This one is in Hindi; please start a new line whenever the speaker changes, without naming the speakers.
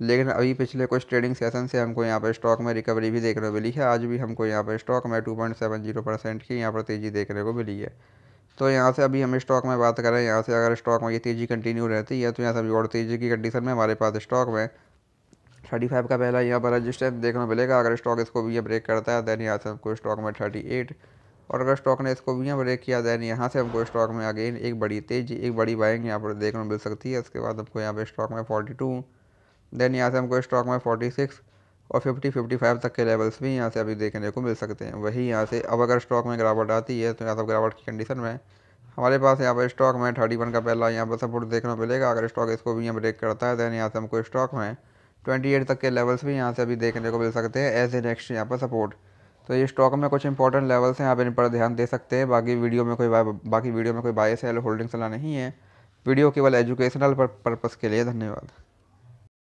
लेकिन अभी पिछले कुछ ट्रेडिंग सेशन से हमको यहाँ पर स्टॉक में रिकवरी भी देखने को मिली है आज भी हमको यहाँ पर स्टॉक में two point seven zero percent की यहाँ पर तेज़ी देखने को मिली है तो यहाँ से अभी हम स्टॉक में बात करें यहाँ से अगर स्टॉक में ये तेज़ी कंटिन्यू रहती है तो यहाँ से अभी और तेज़ी की कंडीशन में हमारे पास स्टॉक में थर्टी फाइव का पहला यहाँ पर रजिस्टेंस देखने को मिलेगा अगर स्टॉक इसको भी ब्रेक करता है देन यहाँ से हमको स्टॉक में थर्टी एट और अगर स्टॉक ने इसको भी यहाँ ब्रेक किया दैन यहाँ से हमको स्टॉक में अगेन एक बड़ी तेज़ी एक बड़ी बाइंग यहाँ पर देखने को मिल सकती है इसके बाद हमको यहाँ पर स्टॉक में फोर्टी टू देन यहाँ से हमको स्टॉक में फोर्टी सिक्स और फिफ्टी फिफ्टी फाइव तक के लेवल्स भी यहाँ से अभी देखने को मिल सकते हैं वही यहाँ से अब अगर स्टॉक में गिरावट आती है तो यहाँ सब गिरावट की कंडीशन में हमारे पास यहाँ पर स्टॉक में थर्टी वन का पहला यहाँ पर सपोर्ट देखने को मिलेगा अगर स्टॉक इसको भी यहाँ ब्रेक करता है देन यहाँ से हमको स्टॉक में ट्वेंटी एट तक के लेवल्स भी यहाँ से अभी देखने को मिल सकते हैं एज ए नेक्स्ट यहाँ पर सपोर्ट तो ये स्टॉक में कुछ इंपॉर्टेंट लेवल्स हैं आप इन पर ध्यान दे सकते हैं बाकी वीडियो में कोई बाकी वीडियो में कोई बाय सेल होल्डिंग सलाह नहीं है वीडियो केवल एजुकेशनल पर्पज़ के लिए धन्यवाद